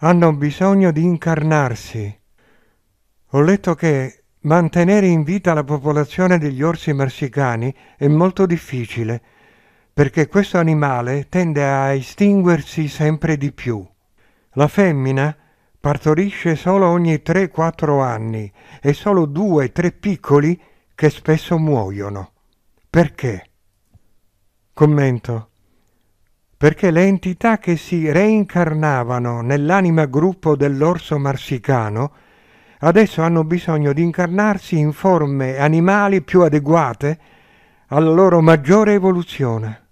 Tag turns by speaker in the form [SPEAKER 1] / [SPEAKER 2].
[SPEAKER 1] hanno bisogno di incarnarsi. Ho letto che mantenere in vita la popolazione degli orsi marsicani è molto difficile, perché questo animale tende a estinguersi sempre di più. La femmina partorisce solo ogni 3-4 anni e solo 2-3 piccoli che spesso muoiono. Perché? Commento perché le entità che si reincarnavano nell'anima gruppo dell'orso marsicano adesso hanno bisogno di incarnarsi in forme animali più adeguate alla loro maggiore evoluzione.